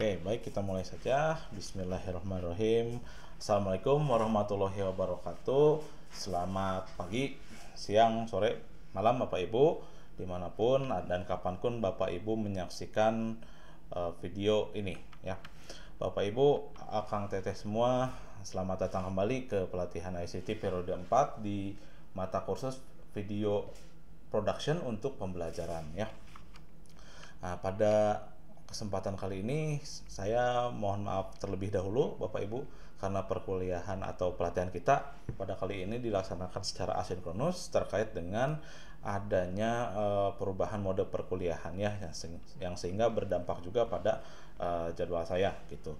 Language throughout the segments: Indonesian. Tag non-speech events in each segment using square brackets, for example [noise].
Oke, baik kita mulai saja. Bismillahirrahmanirrahim. Assalamualaikum warahmatullahi wabarakatuh. Selamat pagi, siang, sore, malam Bapak Ibu dimanapun dan kapanpun Bapak Ibu menyaksikan uh, video ini ya. Bapak Ibu, Akang Teteh semua, selamat datang kembali ke pelatihan ICT periode 4 di mata kursus video production untuk pembelajaran ya. Nah, pada kesempatan kali ini saya mohon maaf terlebih dahulu Bapak Ibu karena perkuliahan atau pelatihan kita pada kali ini dilaksanakan secara asinkronus terkait dengan adanya uh, perubahan mode perkuliahan ya yang, se yang sehingga berdampak juga pada uh, jadwal saya gitu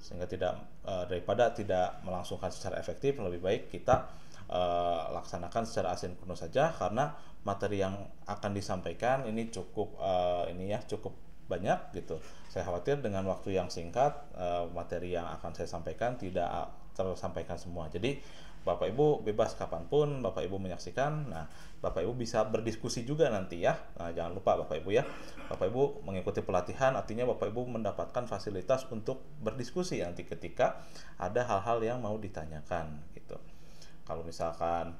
sehingga tidak uh, daripada tidak melangsungkan secara efektif lebih baik kita uh, laksanakan secara asinkronus saja karena materi yang akan disampaikan ini cukup uh, ini ya cukup banyak gitu. Saya khawatir dengan waktu yang singkat eh, materi yang akan saya sampaikan tidak tersampaikan semua. Jadi Bapak Ibu bebas kapanpun Bapak Ibu menyaksikan. Nah, Bapak Ibu bisa berdiskusi juga nanti ya. Nah, jangan lupa Bapak Ibu ya. Bapak Ibu mengikuti pelatihan artinya Bapak Ibu mendapatkan fasilitas untuk berdiskusi nanti ketika ada hal-hal yang mau ditanyakan gitu. Kalau misalkan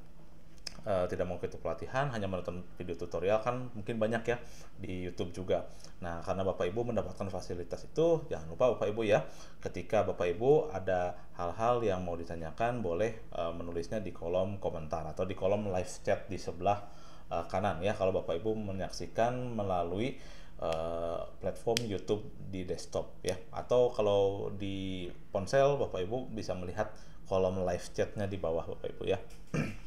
uh, tidak mau ikut pelatihan, hanya menonton video tutorial kan mungkin banyak ya di YouTube juga. Nah, karena Bapak Ibu mendapatkan fasilitas itu, jangan lupa Bapak Ibu ya, ketika Bapak Ibu ada hal-hal yang mau ditanyakan, boleh uh, menulisnya di kolom komentar atau di kolom live chat di sebelah uh, kanan ya. Kalau Bapak Ibu menyaksikan melalui platform YouTube di desktop ya, atau kalau di ponsel Bapak Ibu bisa melihat kolom live chatnya di bawah Bapak Ibu ya. [clears throat]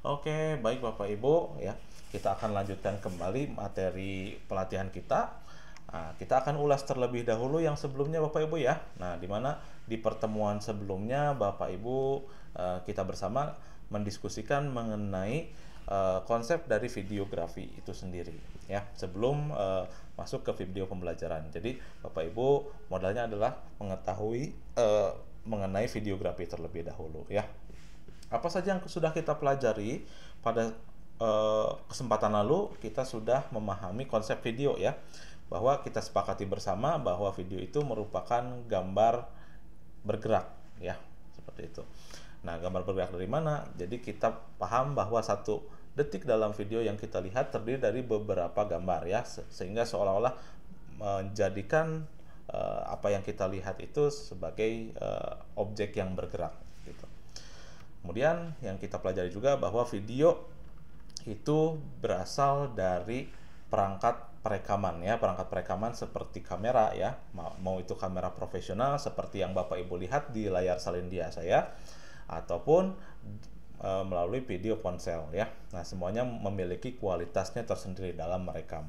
Oke, baik Bapak Ibu ya. Kita akan lanjutkan kembali materi pelatihan kita. Nah, kita akan ulas terlebih dahulu yang sebelumnya Bapak Ibu ya. Nah, di mana di pertemuan sebelumnya Bapak Ibu eh, kita bersama mendiskusikan mengenai eh, konsep dari videografi itu sendiri ya sebelum eh, masuk ke video pembelajaran. Jadi Bapak Ibu modalnya adalah mengetahui eh, mengenai videografi terlebih dahulu ya. Apa saja yang sudah kita pelajari pada eh, kesempatan lalu kita sudah memahami konsep video ya bahwa kita sepakati bersama bahwa video itu merupakan gambar bergerak ya seperti itu. Nah, gambar bergerak dari mana? Jadi kita paham bahwa satu detik dalam video yang kita lihat terdiri dari beberapa gambar ya sehingga seolah-olah menjadikan uh, apa yang kita lihat itu sebagai uh, objek yang bergerak Kemudian yang kita pelajari juga bahwa video itu berasal dari perangkat perekaman ya, perangkat perekaman seperti kamera ya, mau itu kamera profesional seperti yang Bapak Ibu lihat di layar salindia saya ataupun e, melalui video ponsel ya. Nah, semuanya memiliki kualitasnya tersendiri dalam merekam.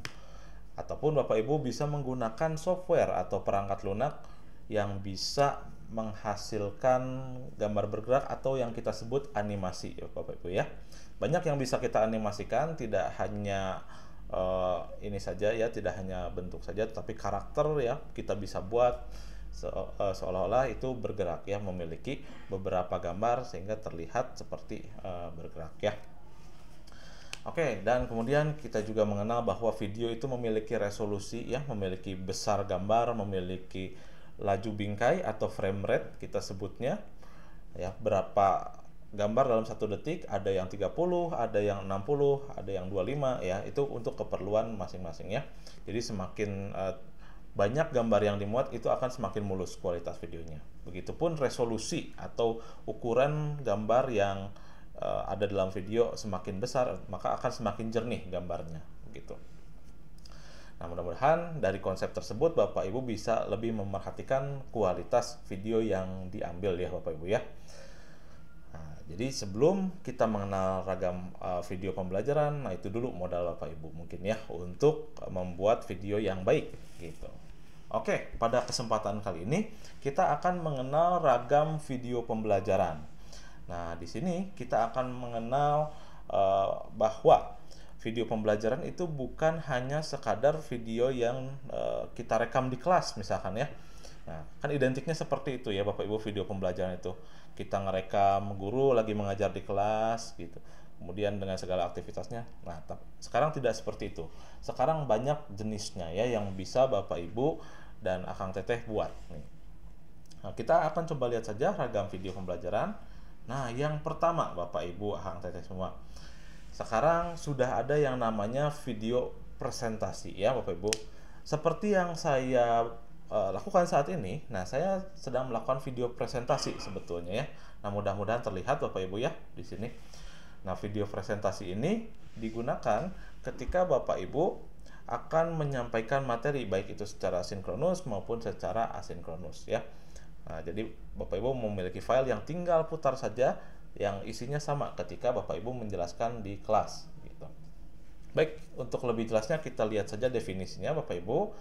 Ataupun Bapak Ibu bisa menggunakan software atau perangkat lunak yang bisa menghasilkan gambar bergerak atau yang kita sebut animasi ya Bapak Ibu ya. Banyak yang bisa kita animasikan tidak hanya uh, ini saja ya, tidak hanya bentuk saja tapi karakter ya kita bisa buat se uh, seolah-olah itu bergerak ya, memiliki beberapa gambar sehingga terlihat seperti uh, bergerak ya. Oke, okay, dan kemudian kita juga mengenal bahwa video itu memiliki resolusi ya, memiliki besar gambar, memiliki laju bingkai atau frame rate kita sebutnya ya berapa gambar dalam satu detik ada yang 30 ada yang 60 ada yang 25 ya itu untuk keperluan masing-masing ya jadi semakin uh, banyak gambar yang dimuat itu akan semakin mulus kualitas videonya begitupun resolusi atau ukuran gambar yang uh, ada dalam video semakin besar maka akan semakin jernih gambarnya begitu Nah, mudah-mudahan dari konsep tersebut Bapak Ibu bisa lebih memperhatikan kualitas video yang diambil ya Bapak Ibu ya. Nah, jadi sebelum kita mengenal ragam uh, video pembelajaran, nah itu dulu modal Bapak Ibu mungkin ya untuk membuat video yang baik gitu. Oke, pada kesempatan kali ini kita akan mengenal ragam video pembelajaran. Nah, di sini kita akan mengenal uh, bahwa video pembelajaran itu bukan hanya sekadar video yang e, kita rekam di kelas misalkan ya. Nah, kan identiknya seperti itu ya Bapak Ibu video pembelajaran itu. Kita ngerekam guru lagi mengajar di kelas gitu. Kemudian dengan segala aktivitasnya. Nah, sekarang tidak seperti itu. Sekarang banyak jenisnya ya yang bisa Bapak Ibu dan Akang Teteh buat nih. Nah, kita akan coba lihat saja ragam video pembelajaran. Nah, yang pertama Bapak Ibu Akang Teteh semua sekarang sudah ada yang namanya video presentasi ya Bapak Ibu. Seperti yang saya uh, lakukan saat ini, nah saya sedang melakukan video presentasi sebetulnya ya. Nah mudah-mudahan terlihat Bapak Ibu ya di sini. Nah video presentasi ini digunakan ketika Bapak Ibu akan menyampaikan materi baik itu secara sinkronus maupun secara asinkronus ya. Nah, jadi Bapak Ibu memiliki file yang tinggal putar saja yang isinya sama ketika Bapak Ibu menjelaskan di kelas gitu. Baik, untuk lebih jelasnya kita lihat saja definisinya Bapak Ibu.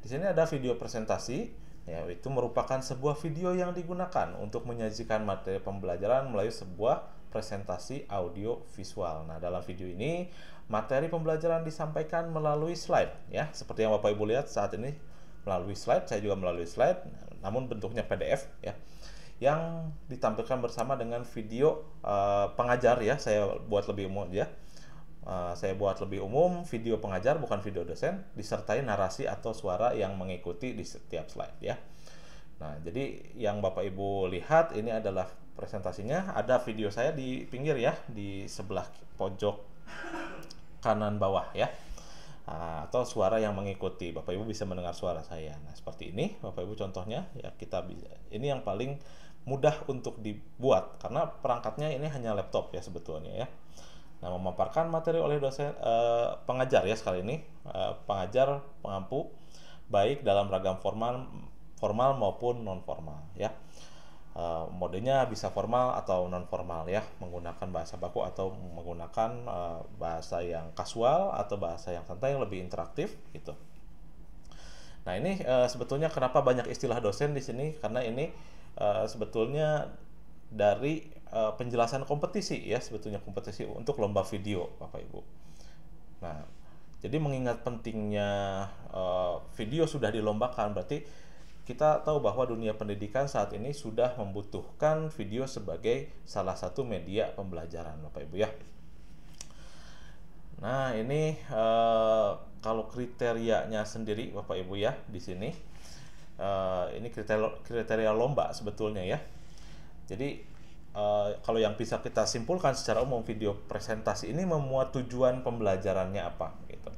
Di sini ada video presentasi ya itu merupakan sebuah video yang digunakan untuk menyajikan materi pembelajaran melalui sebuah presentasi audio visual. Nah, dalam video ini materi pembelajaran disampaikan melalui slide ya, seperti yang Bapak Ibu lihat saat ini melalui slide, saya juga melalui slide, namun bentuknya PDF ya yang ditampilkan bersama dengan video uh, pengajar ya saya buat lebih umum ya uh, saya buat lebih umum video pengajar bukan video dosen disertai narasi atau suara yang mengikuti di setiap slide ya nah jadi yang bapak ibu lihat ini adalah presentasinya ada video saya di pinggir ya di sebelah pojok kanan bawah ya ah, atau suara yang mengikuti. Bapak Ibu bisa mendengar suara saya. Nah, seperti ini Bapak Ibu contohnya ya kita bisa ini yang paling mudah untuk dibuat karena perangkatnya ini hanya laptop ya sebetulnya ya. Nah, memaparkan materi oleh dosen e, pengajar ya sekali ini e, pengajar pengampu baik dalam ragam formal formal maupun non formal ya. E, modenya bisa formal atau non formal ya menggunakan bahasa baku atau menggunakan e, bahasa yang kasual atau bahasa yang santai yang lebih interaktif gitu. Nah ini e, sebetulnya kenapa banyak istilah dosen di sini karena ini Eh, sebetulnya dari uh, penjelasan kompetisi ya sebetulnya kompetisi untuk lomba video Bapak Ibu. Nah, jadi mengingat pentingnya uh, video sudah dilombakan berarti kita tahu bahwa dunia pendidikan saat ini sudah membutuhkan video sebagai salah satu media pembelajaran Bapak Ibu ya. Nah, ini uh, kalau kriterianya sendiri Bapak Ibu ya di sini uh, ini kriteria, kriteria lomba sebetulnya ya. Jadi uh, kalau yang bisa kita simpulkan secara umum video presentasi ini memuat tujuan pembelajarannya apa gitu.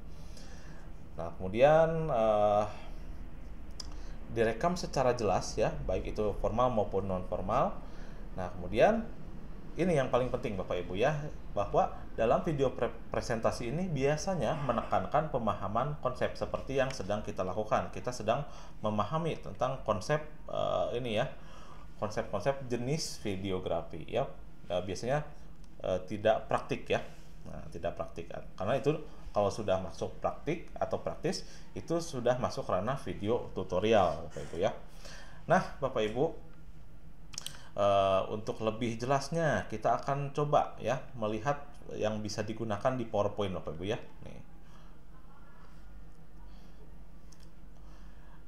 Nah kemudian uh, direkam secara jelas ya baik itu formal maupun non formal. Nah kemudian ini yang paling penting Bapak Ibu ya bahwa dalam video pre presentasi ini biasanya menekankan pemahaman konsep seperti yang sedang kita lakukan. Kita sedang memahami tentang konsep uh, ini ya, konsep-konsep jenis videografi ya. Uh, biasanya uh, tidak praktik ya, nah, tidak praktik karena itu kalau sudah masuk praktik atau praktis itu sudah masuk ranah video tutorial bapak ibu ya. Nah bapak ibu Uh, untuk lebih jelasnya kita akan coba ya melihat yang bisa digunakan di PowerPoint Bapak Ibu ya. Nih.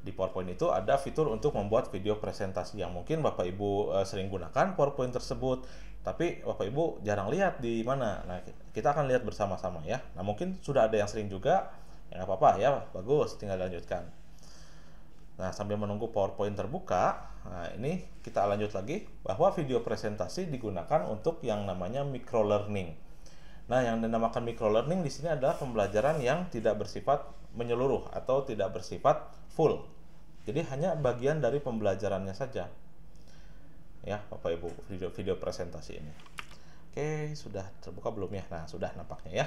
Di PowerPoint itu ada fitur untuk membuat video presentasi yang mungkin Bapak Ibu eh, sering gunakan PowerPoint tersebut, tapi Bapak Ibu jarang lihat di mana. Nah, kita akan lihat bersama-sama ya. Nah, mungkin sudah ada yang sering juga, ya nggak apa-apa ya, bagus, tinggal lanjutkan. Nah, sambil menunggu PowerPoint terbuka, nah ini kita lanjut lagi bahwa video presentasi digunakan untuk yang namanya micro learning. Nah, yang dinamakan micro learning di sini adalah pembelajaran yang tidak bersifat menyeluruh atau tidak bersifat full. Jadi hanya bagian dari pembelajarannya saja. Ya, Bapak Ibu, video video presentasi ini. Oke, sudah terbuka belum ya? Nah, sudah nampaknya ya.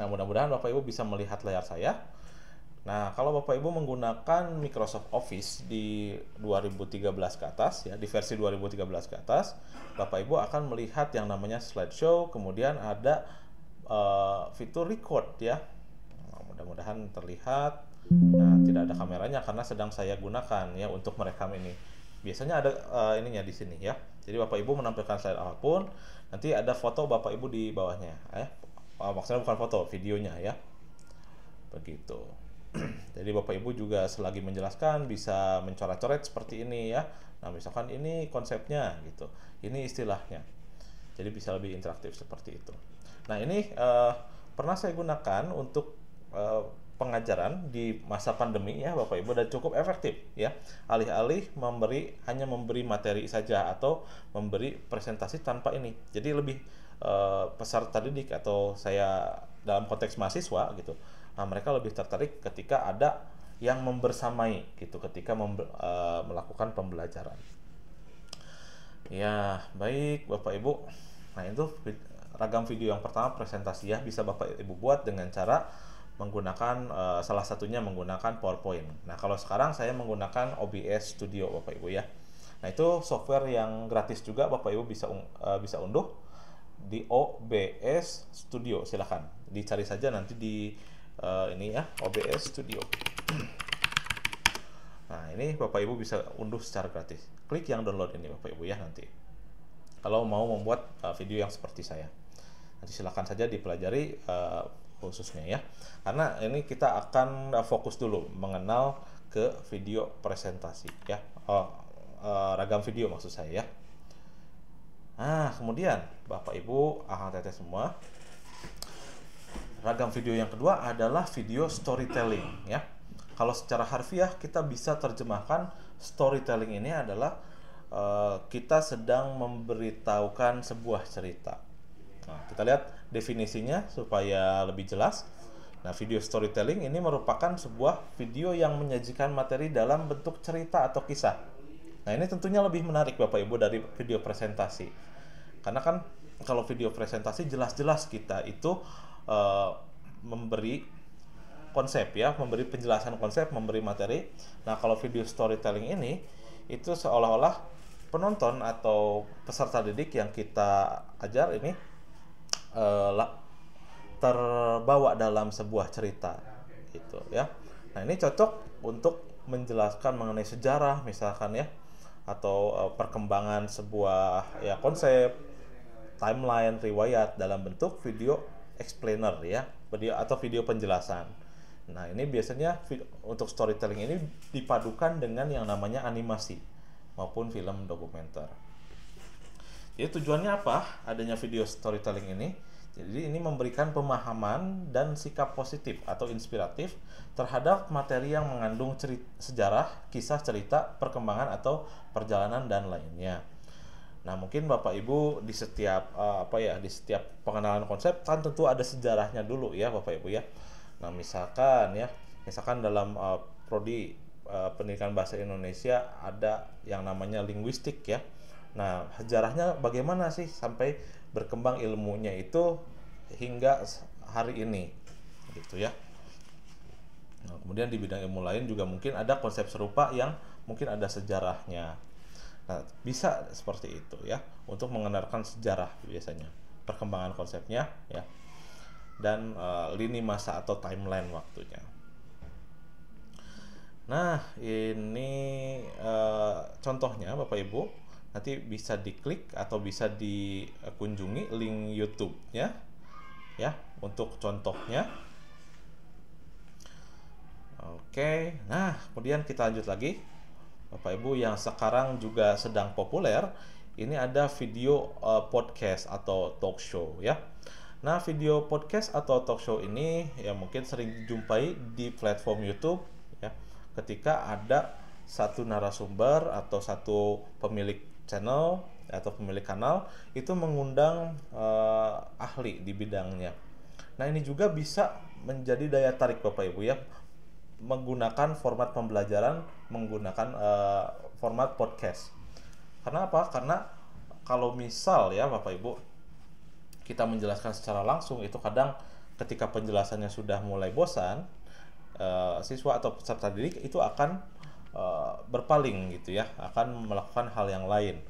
Nah, mudah-mudahan Bapak Ibu bisa melihat layar saya. Nah, kalau Bapak Ibu menggunakan Microsoft Office di 2013 ke atas ya, di versi 2013 ke atas, Bapak Ibu akan melihat yang namanya slideshow, kemudian ada uh, fitur record ya. Nah, mudah-mudahan terlihat. Nah, tidak ada kameranya karena sedang saya gunakan ya untuk merekam ini. Biasanya ada uh, ininya di sini ya. Jadi Bapak Ibu menampilkan slide apapun, nanti ada foto Bapak Ibu di bawahnya ya. Eh, maksudnya bukan foto, videonya ya. Begitu. [clears throat] Jadi Bapak Ibu juga selagi menjelaskan bisa mencoret-coret seperti ini ya. Nah, misalkan ini konsepnya gitu. Ini istilahnya. Jadi bisa lebih interaktif seperti itu. Nah, ini uh, pernah saya gunakan untuk uh, pengajaran di masa pandemi ya Bapak Ibu dan cukup efektif ya. Alih-alih memberi hanya memberi materi saja atau memberi presentasi tanpa ini. Jadi lebih uh, peserta didik atau saya dalam konteks mahasiswa gitu nah, mereka lebih tertarik ketika ada yang membersamai gitu ketika membe uh, melakukan pembelajaran ya baik bapak ibu nah itu ragam video yang pertama presentasi ya bisa bapak ibu buat dengan cara menggunakan uh, salah satunya menggunakan PowerPoint. Nah kalau sekarang saya menggunakan OBS Studio bapak ibu ya. Nah itu software yang gratis juga bapak ibu bisa uh, bisa unduh di OBS Studio silahkan dicari saja nanti di uh, ini ya OBS Studio [clears throat] nah ini bapak ibu bisa unduh secara gratis klik yang download ini bapak ibu ya nanti kalau mau membuat uh, video yang seperti saya nanti silahkan saja dipelajari uh, khususnya ya karena ini kita akan uh, fokus dulu mengenal ke video presentasi ya oh, uh, ragam video maksud saya ya nah kemudian bapak ibu ahang teteh semua Ragam video yang kedua adalah video storytelling ya. Kalau secara harfiah kita bisa terjemahkan storytelling ini adalah uh, kita sedang memberitahukan sebuah cerita. Nah, kita lihat definisinya supaya lebih jelas. Nah, video storytelling ini merupakan sebuah video yang menyajikan materi dalam bentuk cerita atau kisah. Nah, ini tentunya lebih menarik Bapak Ibu dari video presentasi. Karena kan kalau video presentasi jelas-jelas kita itu Eh, memberi konsep ya, memberi penjelasan konsep, memberi materi. Nah, kalau video storytelling ini itu seolah-olah penonton atau peserta didik yang kita ajar ini uh, terbawa dalam sebuah cerita gitu ya. Nah, ini cocok untuk menjelaskan mengenai sejarah misalkan ya atau uh, perkembangan sebuah ya konsep timeline riwayat dalam bentuk video explainer ya, video atau video penjelasan. Nah, ini biasanya untuk storytelling ini dipadukan dengan yang namanya animasi maupun film dokumenter. Jadi tujuannya apa adanya video storytelling ini? Jadi ini memberikan pemahaman dan sikap positif atau inspiratif terhadap materi yang mengandung cerita, sejarah, kisah cerita, perkembangan atau perjalanan dan lainnya. Nah, mungkin Bapak Ibu di setiap uh, apa ya, di setiap pengenalan konsep kan tentu ada sejarahnya dulu ya, Bapak Ibu ya. Nah, misalkan ya, misalkan dalam uh, prodi uh, pendidikan bahasa Indonesia ada yang namanya linguistik ya. Nah, sejarahnya bagaimana sih sampai berkembang ilmunya itu hingga hari ini gitu ya. Nah, kemudian di bidang ilmu lain juga mungkin ada konsep serupa yang mungkin ada sejarahnya Nah, bisa seperti itu ya untuk mengenalkan sejarah biasanya perkembangan konsepnya ya dan e, lini masa atau timeline waktunya. Nah, ini e, contohnya Bapak Ibu. Nanti bisa diklik atau bisa dikunjungi link YouTube-nya ya untuk contohnya. Oke. Nah, kemudian kita lanjut lagi. Bapak Ibu yang sekarang juga sedang populer, ini ada video uh, podcast atau talk show ya. Nah, video podcast atau talk show ini ya mungkin sering dijumpai di platform YouTube ya. Ketika ada satu narasumber atau satu pemilik channel atau pemilik kanal itu mengundang uh, ahli di bidangnya. Nah, ini juga bisa menjadi daya tarik Bapak Ibu ya menggunakan format pembelajaran menggunakan uh, format podcast. Karena apa? Karena kalau misal ya Bapak Ibu kita menjelaskan secara langsung itu kadang ketika penjelasannya sudah mulai bosan uh, siswa atau peserta didik itu akan uh, berpaling gitu ya, akan melakukan hal yang lain.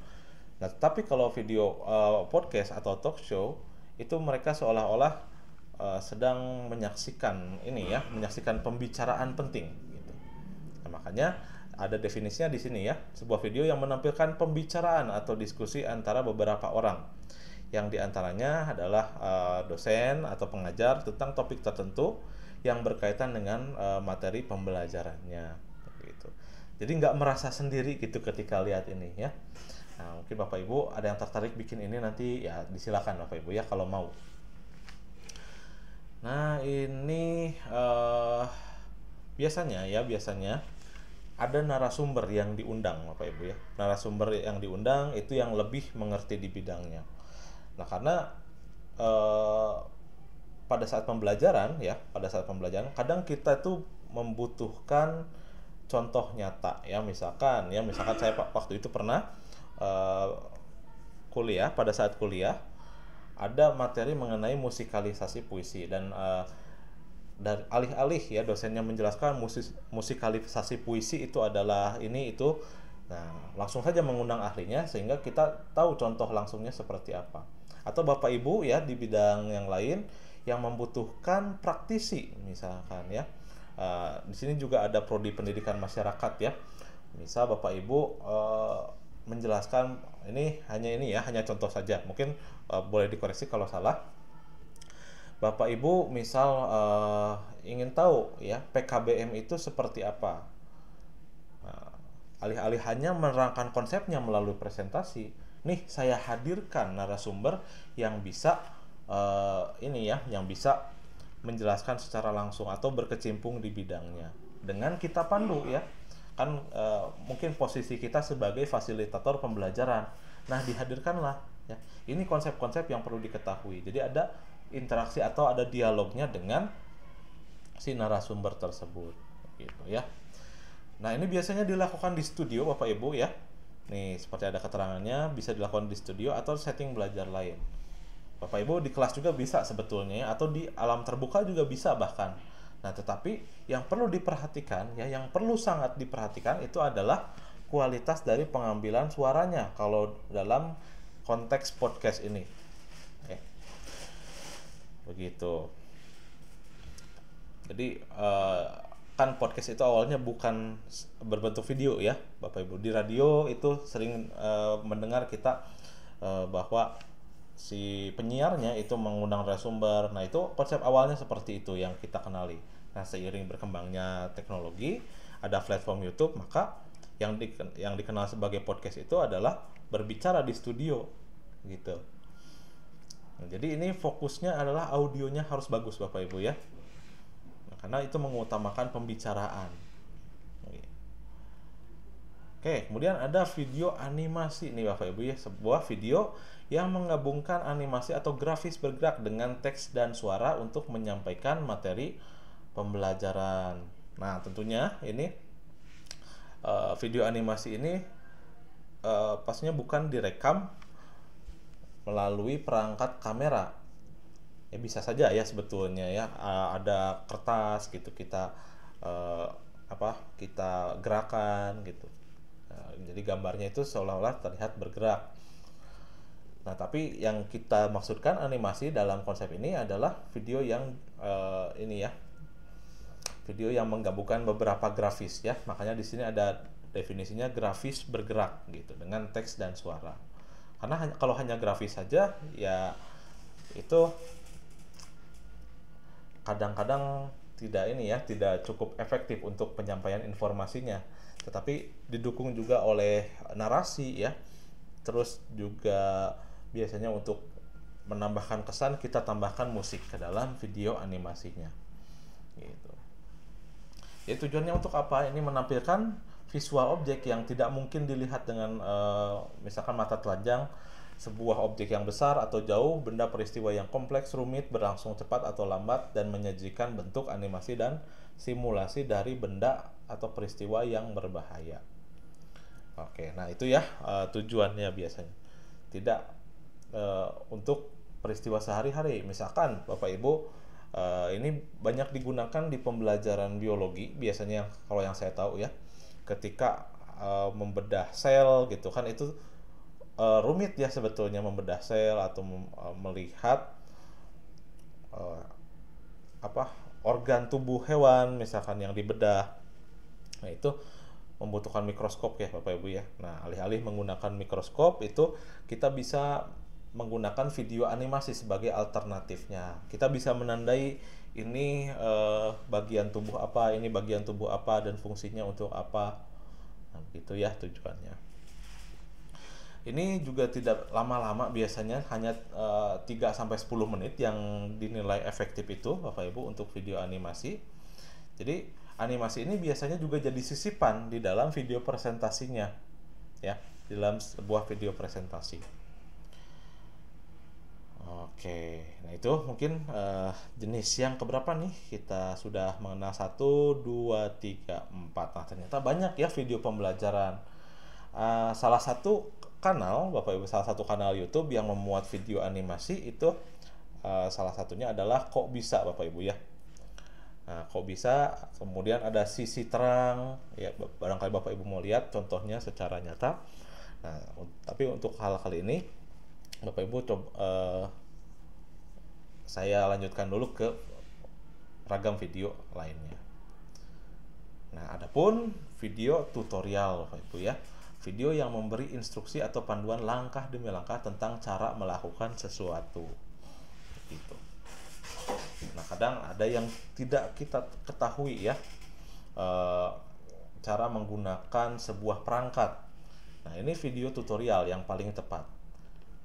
Nah, tapi kalau video uh, podcast atau talk show itu mereka seolah-olah uh, sedang menyaksikan ini ya, menyaksikan pembicaraan penting gitu. Nah, makanya ada definisinya di sini ya. Sebuah video yang menampilkan pembicaraan atau diskusi antara beberapa orang yang diantaranya adalah uh, dosen atau pengajar tentang topik tertentu yang berkaitan dengan uh, materi pembelajarannya. Gitu. Jadi nggak merasa sendiri gitu ketika lihat ini ya. Nah, mungkin Bapak Ibu ada yang tertarik bikin ini nanti ya disilakan Bapak Ibu ya kalau mau. Nah, ini uh, biasanya ya biasanya ada narasumber yang diundang Bapak Ibu ya. Narasumber yang diundang itu yang lebih mengerti di bidangnya. Nah, karena eh, pada saat pembelajaran ya, pada saat pembelajaran kadang kita itu membutuhkan contoh nyata ya misalkan ya misalkan saya waktu itu pernah eh, kuliah pada saat kuliah ada materi mengenai musikalisasi puisi dan eh, dari alih-alih ya dosennya menjelaskan musik musikalisasi puisi itu adalah ini itu nah langsung saja mengundang ahlinya sehingga kita tahu contoh langsungnya seperti apa atau bapak ibu ya di bidang yang lain yang membutuhkan praktisi misalkan ya uh, di sini juga ada prodi pendidikan masyarakat ya misal bapak ibu uh, menjelaskan ini hanya ini ya hanya contoh saja mungkin uh, boleh dikoreksi kalau salah Bapak Ibu misal uh, ingin tahu ya PKBM itu seperti apa. Nah, alih-alih hanya menerangkan konsepnya melalui presentasi, nih saya hadirkan narasumber yang bisa uh, ini ya, yang bisa menjelaskan secara langsung atau berkecimpung di bidangnya dengan kita pandu ya kan uh, mungkin posisi kita sebagai fasilitator pembelajaran nah dihadirkanlah ya ini konsep-konsep yang perlu diketahui jadi ada interaksi atau ada dialognya dengan si narasumber tersebut gitu ya nah ini biasanya dilakukan di studio bapak ibu ya nih seperti ada keterangannya bisa dilakukan di studio atau setting belajar lain bapak ibu di kelas juga bisa sebetulnya ya, atau di alam terbuka juga bisa bahkan nah tetapi yang perlu diperhatikan ya yang perlu sangat diperhatikan itu adalah kualitas dari pengambilan suaranya kalau dalam konteks podcast ini begitu jadi uh, kan podcast itu awalnya bukan berbentuk video ya bapak ibu di radio itu sering uh, mendengar kita uh, bahwa si penyiarnya itu mengundang resumber nah itu konsep awalnya seperti itu yang kita kenali nah seiring berkembangnya teknologi ada platform YouTube maka yang di, yang dikenal sebagai podcast itu adalah berbicara di studio gitu jadi ini fokusnya adalah audionya harus bagus Bapak Ibu ya. Nah, karena itu mengutamakan pembicaraan. Oke, kemudian ada video animasi nih Bapak Ibu ya, sebuah video yang menggabungkan animasi atau grafis bergerak dengan teks dan suara untuk menyampaikan materi pembelajaran. Nah, tentunya ini eh, video animasi ini eh, pastinya bukan direkam melalui perangkat kamera ya bisa saja ya sebetulnya ya eh, ada kertas gitu kita eh, apa kita gerakan gitu eh, jadi gambarnya itu seolah-olah terlihat bergerak nah tapi yang kita maksudkan animasi dalam konsep ini adalah video yang eh, ini ya video yang menggabungkan beberapa grafis ya makanya di sini ada definisinya grafis bergerak gitu dengan teks dan suara karena hanya, kalau hanya grafis saja ya itu kadang-kadang tidak ini ya tidak cukup efektif untuk penyampaian informasinya tetapi didukung juga oleh narasi ya terus juga biasanya untuk menambahkan kesan kita tambahkan musik ke dalam video animasinya gitu jadi ya, tujuannya untuk apa ini menampilkan visual objek yang tidak mungkin dilihat dengan uh, misalkan mata telanjang sebuah objek yang besar atau jauh, benda peristiwa yang kompleks, rumit, berlangsung cepat atau lambat, dan menyajikan bentuk animasi dan simulasi dari benda atau peristiwa yang berbahaya. Oke, nah itu ya uh, tujuannya biasanya. Tidak uh, untuk peristiwa sehari-hari. Misalkan Bapak Ibu uh, ini banyak digunakan di pembelajaran biologi biasanya kalau yang saya tahu ya ketika uh, membedah sel gitu kan itu uh, rumit ya sebetulnya membedah sel atau uh, melihat uh, apa organ tubuh hewan misalkan yang dibedah nah itu membutuhkan mikroskop ya Bapak Ibu ya. Nah, alih-alih menggunakan mikroskop itu kita bisa menggunakan video animasi sebagai alternatifnya. Kita bisa menandai ini uh, bagian tubuh apa, ini bagian tubuh apa dan fungsinya untuk apa. Nah, begitu ya tujuannya. Ini juga tidak lama-lama biasanya hanya uh, eh, 3 sampai 10 menit yang dinilai efektif itu Bapak Ibu untuk video animasi. Jadi animasi ini biasanya juga jadi sisipan di dalam video presentasinya ya, di dalam sebuah video presentasi. Oke, nah itu mungkin uh, jenis yang keberapa nih kita sudah mengenal satu, dua, tiga, empat. Nah ternyata banyak ya video pembelajaran. Uh, salah satu kanal Bapak Ibu salah satu kanal YouTube yang memuat video animasi itu uh, salah satunya adalah kok bisa Bapak Ibu ya. Nah, kok bisa kemudian ada sisi terang ya barangkali Bapak Ibu mau lihat contohnya secara nyata. Nah, tapi untuk hal kali ini Bapak Ibu coba uh, saya lanjutkan dulu ke ragam video lainnya. Nah, adapun video tutorial Bapak Ibu ya. Video yang memberi instruksi atau panduan langkah demi langkah tentang cara melakukan sesuatu. Gitu. Nah, kadang ada yang tidak kita ketahui ya. Uh, cara menggunakan sebuah perangkat. Nah, ini video tutorial yang paling tepat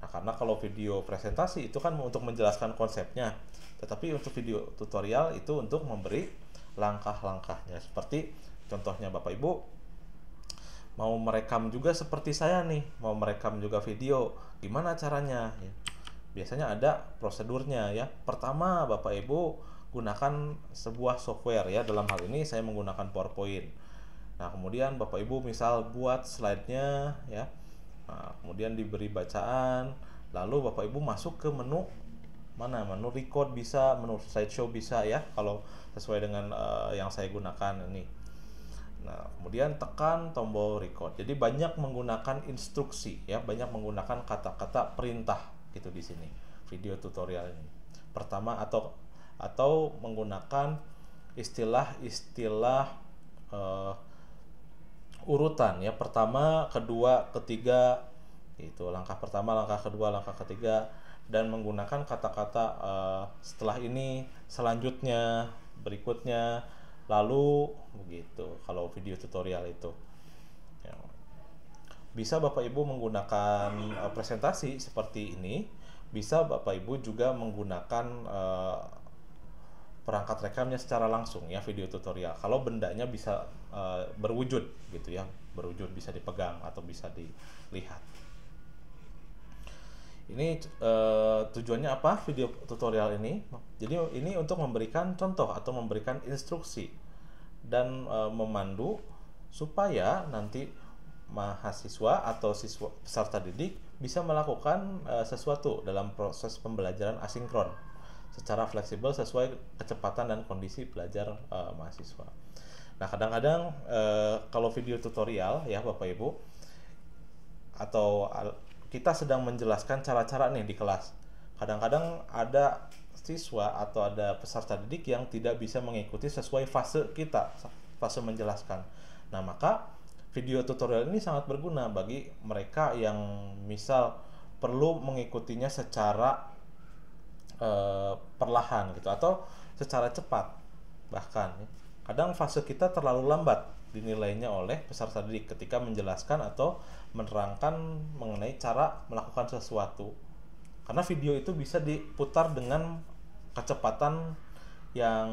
Nah, karena kalau video presentasi itu kan untuk menjelaskan konsepnya, tetapi untuk video tutorial itu untuk memberi langkah-langkahnya. Seperti contohnya Bapak Ibu mau merekam juga seperti saya nih, mau merekam juga video, gimana caranya? Ya, biasanya ada prosedurnya ya. Pertama, Bapak Ibu gunakan sebuah software ya. Dalam hal ini saya menggunakan PowerPoint. Nah, kemudian Bapak Ibu misal buat slide-nya ya Nah, kemudian diberi bacaan, lalu Bapak Ibu masuk ke menu mana? Menu record bisa, menu slideshow bisa ya kalau sesuai dengan uh, yang saya gunakan ini. Nah, kemudian tekan tombol record. Jadi banyak menggunakan instruksi ya, banyak menggunakan kata-kata perintah gitu di sini video tutorial ini. Pertama atau atau menggunakan istilah-istilah uh, urutan ya pertama, kedua, ketiga itu Langkah pertama, langkah kedua, langkah ketiga dan menggunakan kata-kata uh, setelah ini, selanjutnya, berikutnya, lalu begitu kalau video tutorial itu. Ya. Bisa Bapak Ibu menggunakan uh, presentasi seperti ini, bisa Bapak Ibu juga menggunakan uh, perangkat rekamnya secara langsung ya video tutorial. Kalau bendanya bisa Eh, berwujud gitu ya berwujud bisa dipegang atau bisa dilihat ini uh, tujuannya apa video tutorial ini jadi ini untuk memberikan contoh atau memberikan instruksi dan uh, memandu supaya nanti mahasiswa atau siswa peserta didik bisa melakukan uh, sesuatu dalam proses pembelajaran asinkron secara fleksibel sesuai kecepatan dan kondisi belajar uh, mahasiswa. Nah kadang-kadang eh, kalau video tutorial ya Bapak Ibu atau kita sedang menjelaskan cara-cara nih di kelas. Kadang-kadang ada siswa atau ada peserta didik yang tidak bisa mengikuti sesuai fase kita, fase menjelaskan. Nah, maka video tutorial ini sangat berguna bagi mereka yang misal perlu mengikutinya secara eh, perlahan gitu atau secara cepat bahkan Kadang fase kita terlalu lambat dinilainya oleh peserta didik ketika menjelaskan atau menerangkan mengenai cara melakukan sesuatu. Karena video itu bisa diputar dengan kecepatan yang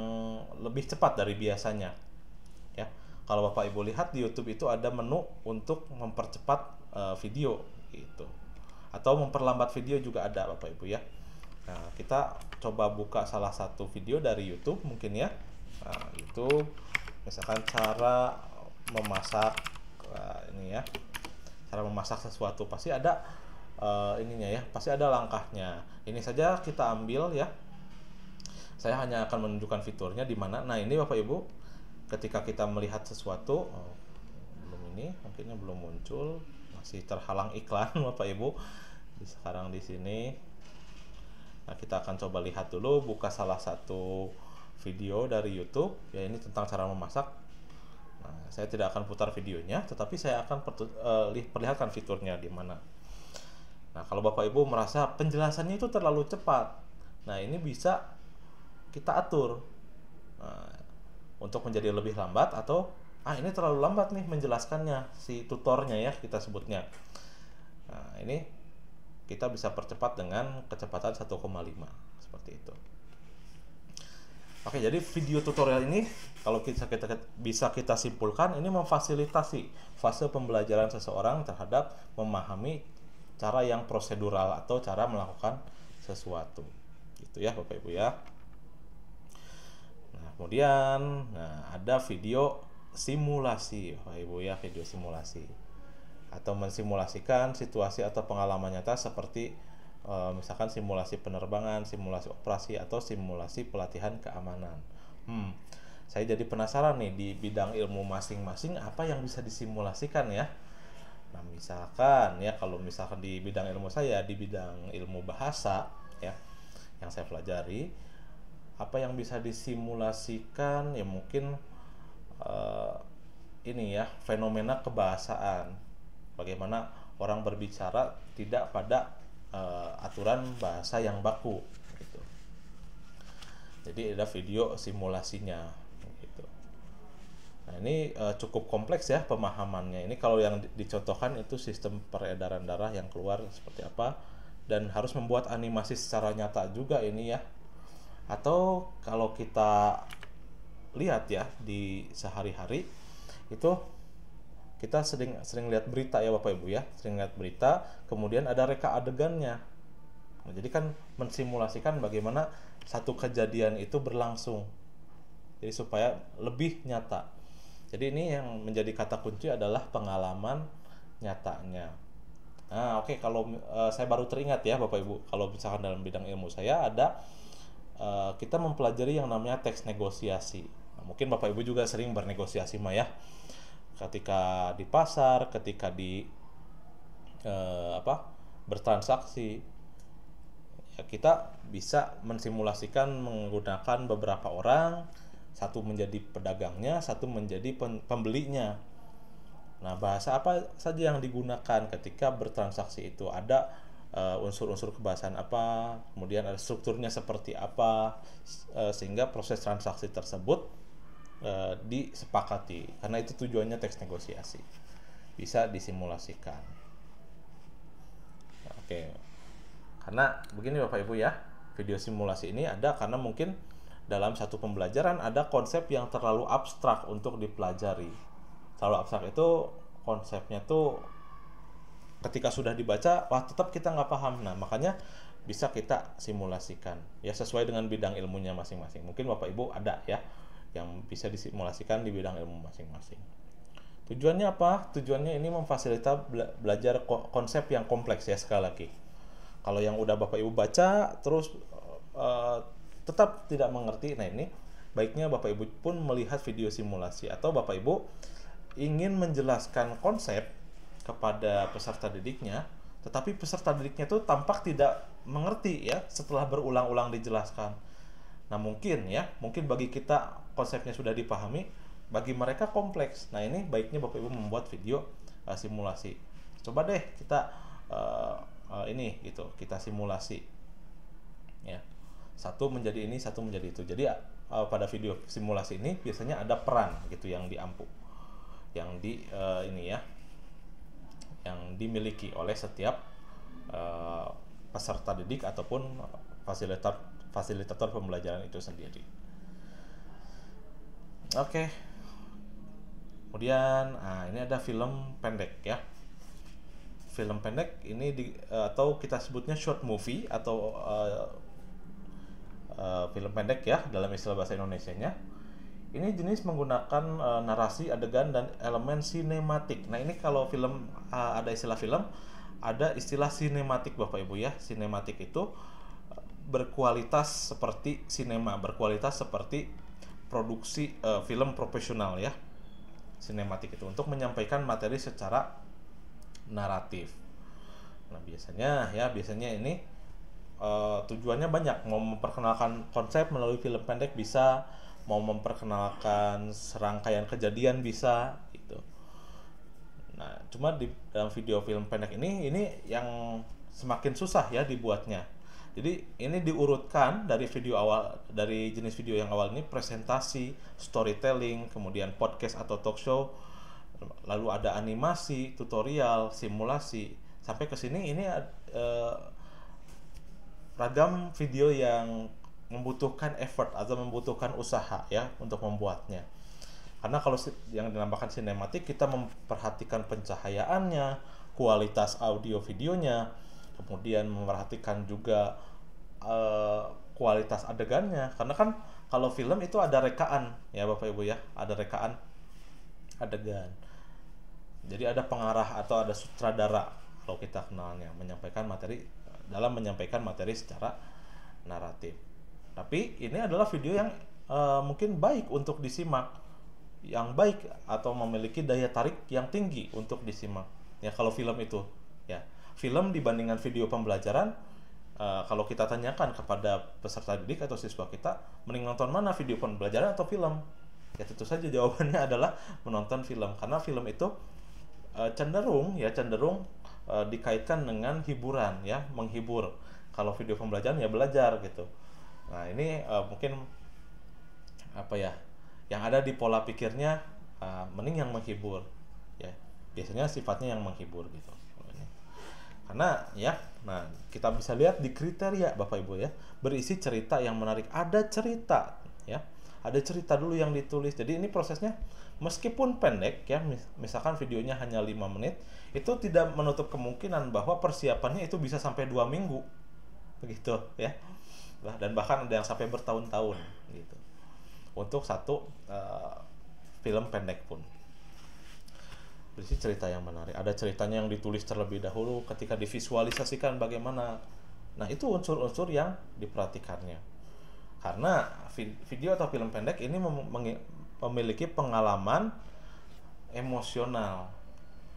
lebih cepat dari biasanya. Ya. Kalau Bapak Ibu lihat di YouTube itu ada menu untuk mempercepat uh, video gitu. Atau memperlambat video juga ada Bapak Ibu ya. Nah, kita coba buka salah satu video dari YouTube mungkin ya nah, itu misalkan cara memasak uh, ini ya cara memasak sesuatu pasti ada uh, ininya ya pasti ada langkahnya ini saja kita ambil ya saya hanya akan menunjukkan fiturnya di mana nah ini bapak ibu ketika kita melihat sesuatu oh, belum ini mungkinnya belum muncul masih terhalang iklan [laughs] bapak ibu sekarang di sini nah kita akan coba lihat dulu buka salah satu video dari YouTube ya ini tentang cara memasak. Nah, saya tidak akan putar videonya, tetapi saya akan uh, perlihatkan fiturnya di mana. Nah, kalau Bapak Ibu merasa penjelasannya itu terlalu cepat, nah ini bisa kita atur nah, untuk menjadi lebih lambat atau ah ini terlalu lambat nih menjelaskannya si tutornya ya kita sebutnya. Nah, ini kita bisa percepat dengan kecepatan 1,5 seperti itu. Oke, jadi video tutorial ini kalau kita, kita bisa kita simpulkan ini memfasilitasi fase pembelajaran seseorang terhadap memahami cara yang prosedural atau cara melakukan sesuatu. Gitu ya, Bapak Ibu ya. Nah, kemudian nah ada video simulasi, Bapak Ibu ya, video simulasi atau mensimulasikan situasi atau pengalaman nyata seperti uh, misalkan simulasi penerbangan, simulasi operasi atau simulasi pelatihan keamanan. Hmm, saya jadi penasaran nih di bidang ilmu masing-masing apa yang bisa disimulasikan ya. Nah misalkan ya kalau misalkan di bidang ilmu saya di bidang ilmu bahasa ya yang saya pelajari apa yang bisa disimulasikan ya mungkin uh, ini ya fenomena kebahasaan bagaimana orang berbicara tidak pada uh, aturan bahasa yang baku gitu. jadi ada video simulasinya gitu nah ini uh, cukup kompleks ya pemahamannya ini kalau yang dicontohkan itu sistem peredaran darah yang keluar seperti apa dan harus membuat animasi secara nyata juga ini ya atau kalau kita lihat ya di sehari-hari itu kita sering sering lihat berita ya Bapak Ibu ya, sering lihat berita, kemudian ada reka adegannya. Nah, jadi kan mensimulasikan bagaimana satu kejadian itu berlangsung. Jadi supaya lebih nyata. Jadi ini yang menjadi kata kunci adalah pengalaman nyatanya. Nah, oke okay, kalau uh, saya baru teringat ya Bapak Ibu, kalau misalkan dalam bidang ilmu saya ada uh, kita mempelajari yang namanya teks negosiasi. Nah, mungkin Bapak Ibu juga sering bernegosiasi mah ya ketika di pasar, ketika di eh, apa bertransaksi, ya kita bisa mensimulasikan menggunakan beberapa orang, satu menjadi pedagangnya, satu menjadi pembelinya. Nah, bahasa apa saja yang digunakan ketika bertransaksi itu ada eh, unsur-unsur uh, kebahasaan apa, kemudian ada strukturnya seperti apa, uh, sehingga proses transaksi tersebut Eh, disepakati karena itu tujuannya teks negosiasi bisa disimulasikan oke karena begini bapak ibu ya video simulasi ini ada karena mungkin dalam satu pembelajaran ada konsep yang terlalu abstrak untuk dipelajari terlalu abstrak itu konsepnya tuh ketika sudah dibaca wah tetap kita nggak paham nah makanya bisa kita simulasikan ya sesuai dengan bidang ilmunya masing-masing mungkin bapak ibu ada ya yang bisa disimulasikan di bidang ilmu masing-masing. Tujuannya apa? Tujuannya ini memfasilitasi bela belajar ko konsep yang kompleks ya sekali lagi. Kalau yang udah Bapak Ibu baca terus uh, tetap tidak mengerti, nah ini baiknya Bapak Ibu pun melihat video simulasi atau Bapak Ibu ingin menjelaskan konsep kepada peserta didiknya, tetapi peserta didiknya itu tampak tidak mengerti ya setelah berulang-ulang dijelaskan. Nah mungkin ya, mungkin bagi kita konsepnya sudah dipahami, bagi mereka kompleks. Nah ini baiknya Bapak Ibu membuat video uh, simulasi. Coba deh kita uh, uh, ini gitu, kita simulasi. Ya, satu menjadi ini, satu menjadi itu. Jadi uh, pada video simulasi ini biasanya ada peran gitu yang diampu, yang di uh, ini ya, yang dimiliki oleh setiap uh, peserta didik ataupun uh, fasilitator fasilitator pembelajaran itu sendiri. Oke. Okay. Kemudian, nah ini ada film pendek ya. Film pendek ini di, atau kita sebutnya short movie atau uh, uh, film pendek ya dalam istilah bahasa Indonesia-nya. Ini jenis menggunakan uh, narasi, adegan dan elemen sinematik. Nah, ini kalau film uh, ada istilah film, ada istilah sinematik Bapak Ibu ya. Sinematik itu berkualitas seperti sinema, berkualitas seperti produksi uh, film profesional ya sinematik itu untuk menyampaikan materi secara naratif. Nah biasanya ya biasanya ini uh, tujuannya banyak mau memperkenalkan konsep melalui film pendek bisa mau memperkenalkan serangkaian kejadian bisa gitu. Nah cuma di dalam video film pendek ini ini yang semakin susah ya dibuatnya jadi ini diurutkan dari video awal dari jenis video yang awal ini presentasi, storytelling, kemudian podcast atau talk show, lalu ada animasi, tutorial, simulasi. Sampai ke sini ini eh, ragam video yang membutuhkan effort atau membutuhkan usaha ya untuk membuatnya. Karena kalau yang dinamakan sinematik kita memperhatikan pencahayaannya, kualitas audio videonya, kemudian memperhatikan juga uh, kualitas adegannya karena kan kalau film itu ada rekaan ya bapak ibu ya ada rekaan adegan jadi ada pengarah atau ada sutradara kalau kita kenalnya menyampaikan materi dalam menyampaikan materi secara naratif tapi ini adalah video yang uh, mungkin baik untuk disimak yang baik atau memiliki daya tarik yang tinggi untuk disimak ya kalau film itu film dibandingkan video pembelajaran uh, kalau kita tanyakan kepada peserta didik atau siswa kita mending nonton mana video pembelajaran atau film ya tentu saja jawabannya [laughs] adalah menonton film karena film itu uh, cenderung ya cenderung uh, dikaitkan dengan hiburan ya menghibur kalau video pembelajaran ya belajar gitu nah ini uh, mungkin apa ya yang ada di pola pikirnya uh, mending yang menghibur ya biasanya sifatnya yang menghibur gitu karena ya nah kita bisa lihat di kriteria Bapak Ibu ya berisi cerita yang menarik ada cerita ya ada cerita dulu yang ditulis jadi ini prosesnya meskipun pendek ya misalkan videonya hanya lima menit itu tidak menutup kemungkinan bahwa persiapannya itu bisa sampai dua minggu begitu ya dan bahkan ada yang sampai bertahun-tahun gitu untuk satu uh, film pendek pun berisi cerita yang menarik ada ceritanya yang ditulis terlebih dahulu ketika divisualisasikan bagaimana nah itu unsur-unsur yang diperhatikannya karena video atau film pendek ini memiliki pengalaman emosional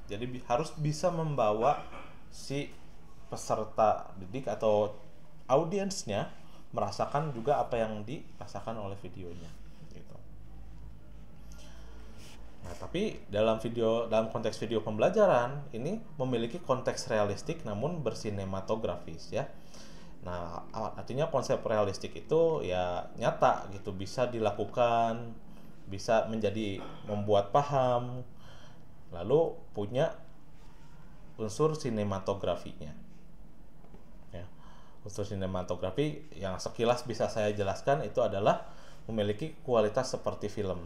jadi harus bisa membawa si peserta didik atau audiensnya merasakan juga apa yang dirasakan oleh videonya Nah, tapi dalam video dalam konteks video pembelajaran ini memiliki konteks realistik namun bersinematografis ya. Nah, artinya konsep realistik itu ya nyata gitu, bisa dilakukan, bisa menjadi membuat paham, lalu punya unsur sinematografinya. Ya. Unsur sinematografi yang sekilas bisa saya jelaskan itu adalah memiliki kualitas seperti film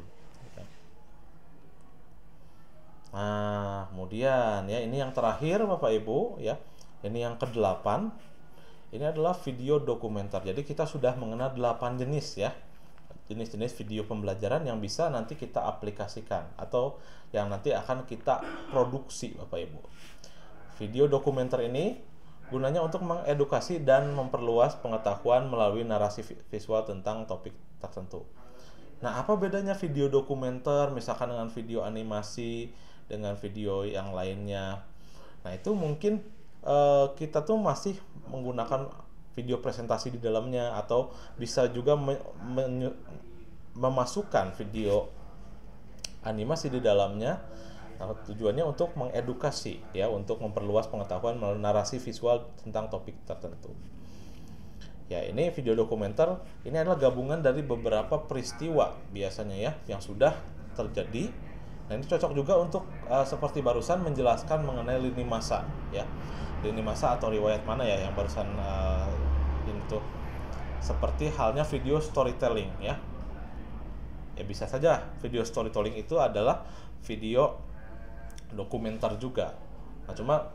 Nah, kemudian ya ini yang terakhir Bapak Ibu ya. Ini yang ke-8. Ini adalah video dokumenter. Jadi kita sudah mengenal 8 jenis ya. Jenis-jenis video pembelajaran yang bisa nanti kita aplikasikan atau yang nanti akan kita produksi Bapak Ibu. Video dokumenter ini gunanya untuk mengedukasi dan memperluas pengetahuan melalui narasi visual tentang topik tertentu. Nah, apa bedanya video dokumenter misalkan dengan video animasi dengan video yang lainnya. Nah, itu mungkin uh, kita tuh masih menggunakan video presentasi di dalamnya atau bisa juga me me memasukkan video animasi di dalamnya Nah, tujuannya untuk mengedukasi ya, untuk memperluas pengetahuan melalui narasi visual tentang topik tertentu. Ya, ini video dokumenter ini adalah gabungan dari beberapa peristiwa biasanya ya yang sudah terjadi Nah ini cocok juga untuk uh, seperti barusan menjelaskan mengenai lini masa ya lini masa atau riwayat mana ya yang barusan eh, uh, itu seperti halnya video storytelling ya ya bisa saja video storytelling itu adalah video dokumenter juga nah cuma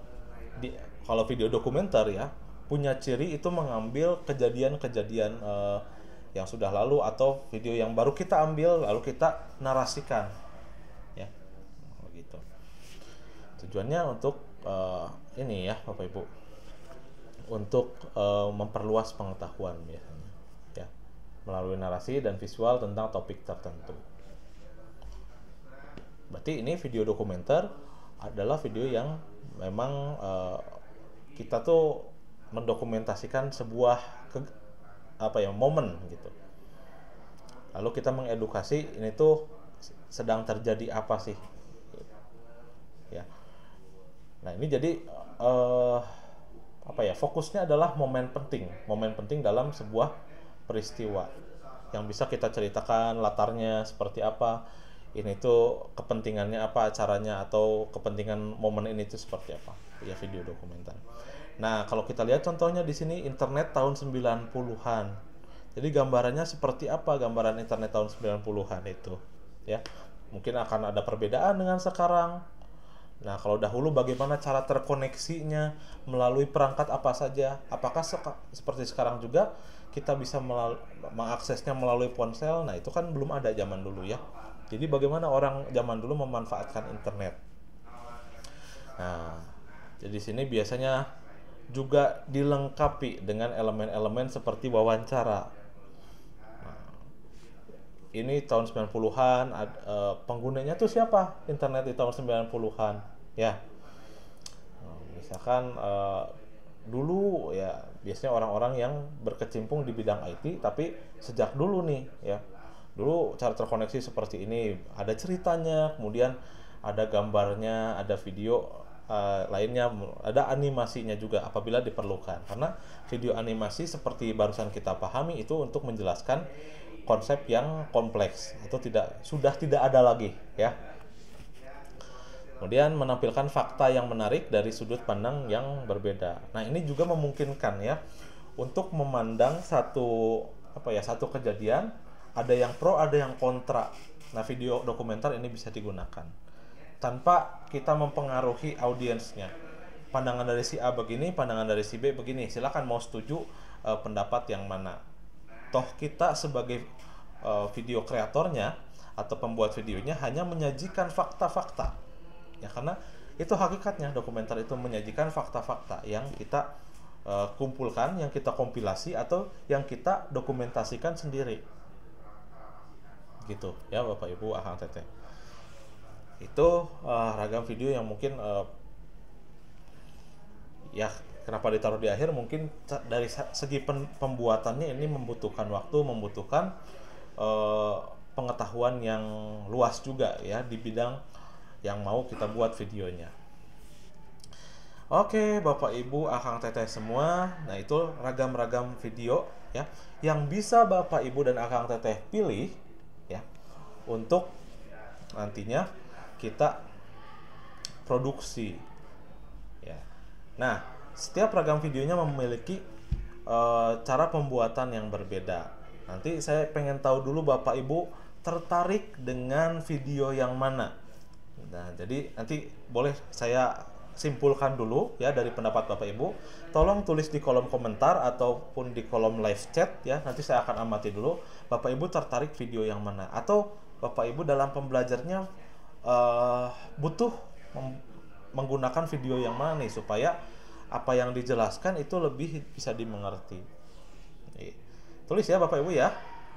di, kalau video dokumenter ya punya ciri itu mengambil kejadian-kejadian eh, yang sudah lalu atau video yang baru kita ambil lalu kita narasikan tujuannya untuk uh, ini ya Bapak Ibu untuk uh, memperluas pengetahuan biasanya ya melalui narasi dan visual tentang topik tertentu. Berarti ini video dokumenter adalah video yang memang uh, kita tuh mendokumentasikan sebuah ke, apa ya momen gitu. Lalu kita mengedukasi ini tuh sedang terjadi apa sih Nah ini jadi uh, apa ya fokusnya adalah momen penting, momen penting dalam sebuah peristiwa yang bisa kita ceritakan latarnya seperti apa, ini tuh kepentingannya apa acaranya atau kepentingan momen ini tuh seperti apa ya video dokumenter. Nah kalau kita lihat contohnya di sini internet tahun 90-an. Jadi gambarannya seperti apa gambaran internet tahun 90-an itu ya. Mungkin akan ada perbedaan dengan sekarang Nah, kalau dahulu bagaimana cara terkoneksinya melalui perangkat apa saja? Apakah seka, seperti sekarang juga kita bisa mengaksesnya melalui ponsel? Nah, itu kan belum ada zaman dulu ya. Jadi bagaimana orang zaman dulu memanfaatkan internet? Nah, jadi sini biasanya juga dilengkapi dengan elemen-elemen seperti wawancara ini tahun 90-an uh, eh, penggunanya tuh siapa internet di tahun 90-an ya oh, misalkan uh, dulu ya biasanya orang-orang yang berkecimpung di bidang IT tapi sejak dulu nih ya dulu cara terkoneksi seperti ini ada ceritanya kemudian ada gambarnya ada video uh, lainnya ada animasinya juga apabila diperlukan karena video animasi seperti barusan kita pahami itu untuk menjelaskan konsep yang kompleks atau tidak sudah tidak ada lagi ya. Kemudian menampilkan fakta yang menarik dari sudut pandang yang berbeda. Nah, ini juga memungkinkan ya untuk memandang satu apa ya, satu kejadian ada yang pro, ada yang kontra. Nah, video dokumenter ini bisa digunakan tanpa kita mempengaruhi audiensnya. Pandangan dari si A begini, pandangan dari si B begini. Silakan mau setuju eh, pendapat yang mana toh kita sebagai uh, video kreatornya atau pembuat videonya hanya menyajikan fakta-fakta ya karena itu hakikatnya dokumenter itu menyajikan fakta-fakta yang kita uh, kumpulkan yang kita kompilasi atau yang kita dokumentasikan sendiri gitu ya bapak ibu ahang teteh itu uh, ragam video yang mungkin uh, ya kenapa ditaruh di akhir mungkin dari segi pembuatannya ini membutuhkan waktu membutuhkan uh, pengetahuan yang luas juga ya di bidang yang mau kita buat videonya Oke, Bapak Ibu, Akang Teteh semua. Nah, itu ragam-ragam video ya yang bisa Bapak Ibu dan Akang Teteh pilih ya untuk nantinya kita produksi ya. Nah, setiap ragam videonya memiliki uh, cara pembuatan yang berbeda. Nanti saya pengen tahu dulu Bapak Ibu tertarik dengan video yang mana. Nah, jadi nanti boleh saya simpulkan dulu ya dari pendapat Bapak Ibu. Tolong tulis di kolom komentar ataupun di kolom live chat ya. Nanti saya akan amati dulu Bapak Ibu tertarik video yang mana atau Bapak Ibu dalam pembelajarnya uh, butuh menggunakan video yang mana nih supaya apa yang dijelaskan itu lebih bisa dimengerti. Iya. Tulis ya Bapak Ibu ya.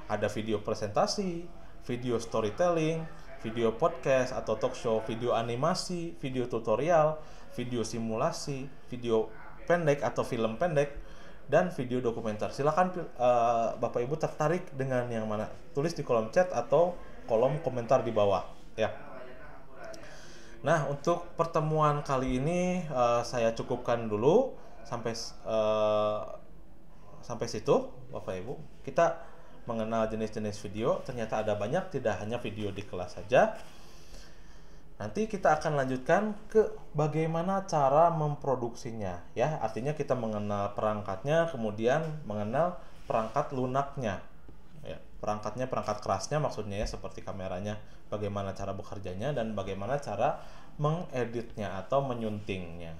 Ada video presentasi, video storytelling, video podcast atau talk show, video animasi, video tutorial, video simulasi, video pendek atau film pendek dan video dokumenter. Silahkan uh, eh, Bapak Ibu tertarik dengan yang mana? Tulis di kolom chat atau kolom komentar di bawah ya. Nah, untuk pertemuan kali ini uh, saya cukupkan dulu sampai uh, sampai situ, Bapak Ibu. Kita mengenal jenis-jenis video, ternyata ada banyak tidak hanya video di kelas saja. Nanti kita akan lanjutkan ke bagaimana cara memproduksinya ya. Artinya kita mengenal perangkatnya, kemudian mengenal perangkat lunaknya perangkatnya perangkat kerasnya maksudnya ya seperti kameranya bagaimana cara bekerjanya dan bagaimana cara mengeditnya atau menyuntingnya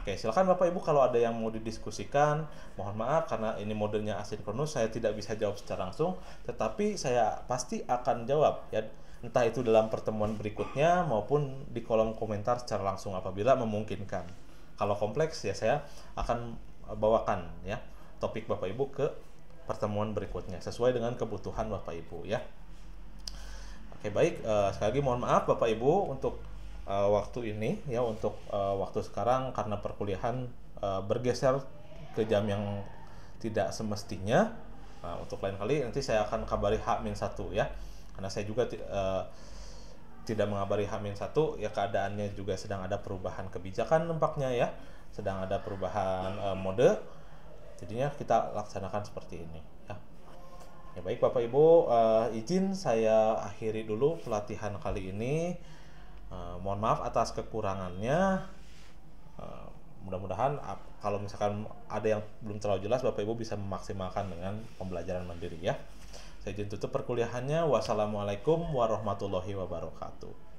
Oke silakan Bapak Ibu kalau ada yang mau didiskusikan mohon maaf karena ini modelnya asinkronus saya tidak bisa jawab secara langsung tetapi saya pasti akan jawab ya entah itu dalam pertemuan berikutnya maupun di kolom komentar secara langsung apabila memungkinkan kalau kompleks ya saya akan bawakan ya topik Bapak Ibu ke pertemuan berikutnya sesuai dengan kebutuhan Bapak Ibu ya. Oke baik uh, sekali lagi mohon maaf Bapak Ibu untuk uh, waktu ini ya untuk uh, waktu sekarang karena perkuliahan uh, bergeser ke jam yang tidak semestinya. Nah, untuk lain kali nanti saya akan kabari H-1 ya. Karena saya juga uh, tidak mengabari H-1 ya keadaannya juga sedang ada perubahan kebijakan nampaknya ya. Sedang ada perubahan uh, mode jadinya kita laksanakan seperti ini ya ya baik bapak ibu uh, izin saya akhiri dulu pelatihan kali ini uh, mohon maaf atas kekurangannya uh, mudah-mudahan kalau misalkan ada yang belum terlalu jelas bapak ibu bisa memaksimalkan dengan pembelajaran mandiri ya saya izin tutup perkuliahannya wassalamualaikum warahmatullahi wabarakatuh